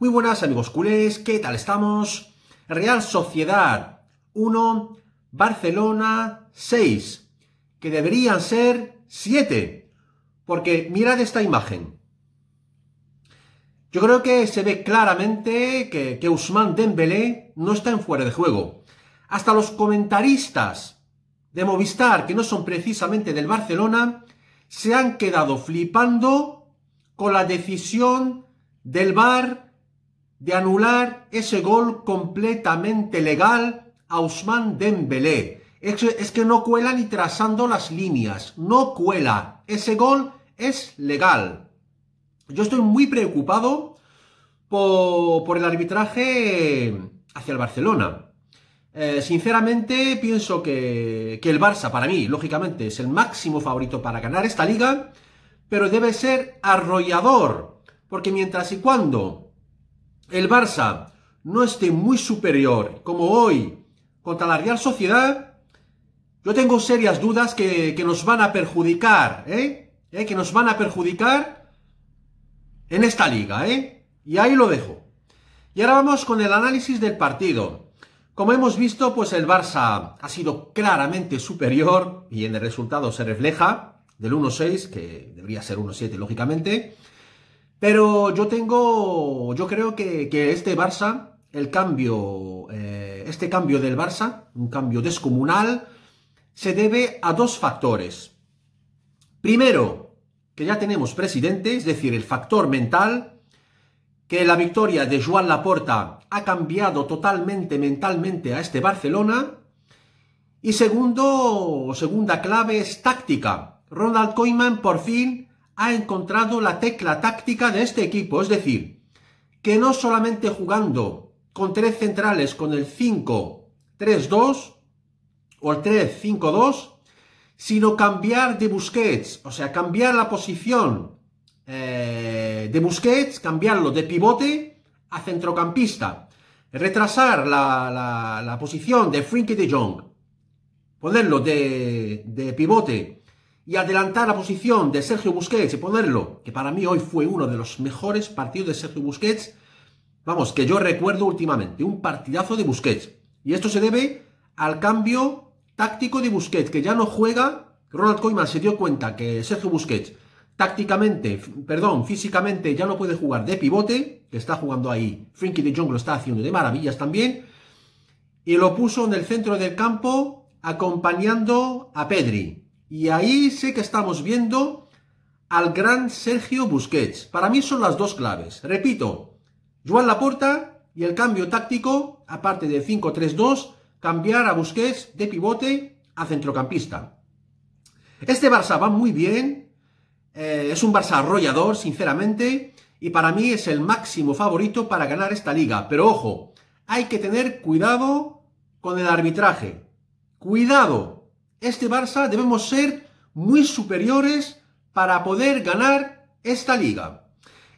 Muy buenas amigos culés, ¿qué tal estamos? Real Sociedad 1, Barcelona 6, que deberían ser 7, porque mirad esta imagen. Yo creo que se ve claramente que, que Usman Dembélé no está en fuera de juego. Hasta los comentaristas de Movistar, que no son precisamente del Barcelona, se han quedado flipando con la decisión del VAR de anular ese gol completamente legal a Ousmane Dembélé. Es, que no cuela ni trazando las líneas, no cuela. Ese gol es legal. Yo estoy muy preocupado por, el arbitraje hacia el Barcelona. Eh, sinceramente, pienso que, que el Barça, para mí, lógicamente, es el máximo favorito para ganar esta liga, pero debe ser arrollador, porque mientras y cuando el Barça no esté muy superior como hoy contra la Real Sociedad, yo tengo serias dudas que, nos van a perjudicar, ¿eh? ¿eh? Que nos van a perjudicar en esta liga, ¿eh? Y ahí lo dejo. Y ahora vamos con el análisis del partido. Como hemos visto, pues el Barça ha sido claramente superior y en el resultado se refleja del 1-6, que debería ser 1-7 lógicamente. Pero yo tengo, yo creo que, este Barça, el cambio, eh, este cambio del Barça, un cambio descomunal, se debe a dos factores. Primero, que ya tenemos presidente, es decir, el factor mental, que la victoria de Joan Laporta ha cambiado totalmente mentalmente a este Barcelona. Y segundo, segunda clave es táctica. Ronald Koeman por fin ha encontrado la tecla táctica de este equipo, es decir, que no solamente jugando con tres centrales, con el 5-3-2 o el 3-5-2, sino cambiar de Busquets, o sea, cambiar la posición eh, de Busquets, cambiarlo de pivote a centrocampista, retrasar la, posición de Frenkie de Jong, ponerlo de, de pivote y adelantar la posición de Sergio Busquets y ponerlo, que para mí hoy fue uno de los mejores partidos de Sergio Busquets, vamos, que yo recuerdo últimamente, un partidazo de Busquets. Y esto se debe al cambio táctico de Busquets, que ya no juega, Ronald Koeman se dio cuenta que Sergio Busquets tácticamente, perdón, físicamente ya no puede jugar de pivote, que está jugando ahí, Frankie de Jong lo está haciendo de maravillas también, y lo puso en el centro del campo acompañando a Pedri, y ahí sé que estamos viendo al gran Sergio Busquets. Para mí son las dos claves. Repito, Joan Laporta y el cambio táctico, aparte de 5-3-2, cambiar a Busquets de pivote a centrocampista. Este Barça va muy bien, eh, es un Barça arrollador, sinceramente, y para mí es el máximo favorito para ganar esta liga. Pero ojo, hay que tener cuidado con el arbitraje. Cuidado, este Barça debemos ser muy superiores para poder ganar esta liga.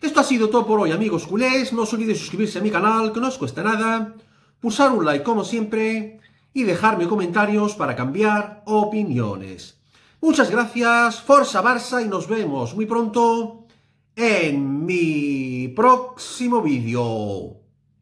Esto ha sido todo por hoy amigos culés, no os olvidéis suscribirse a mi canal que no os cuesta nada, pulsar un like como siempre y dejarme comentarios para cambiar opiniones. Muchas gracias, Forza Barça y nos vemos muy pronto en mi próximo vídeo.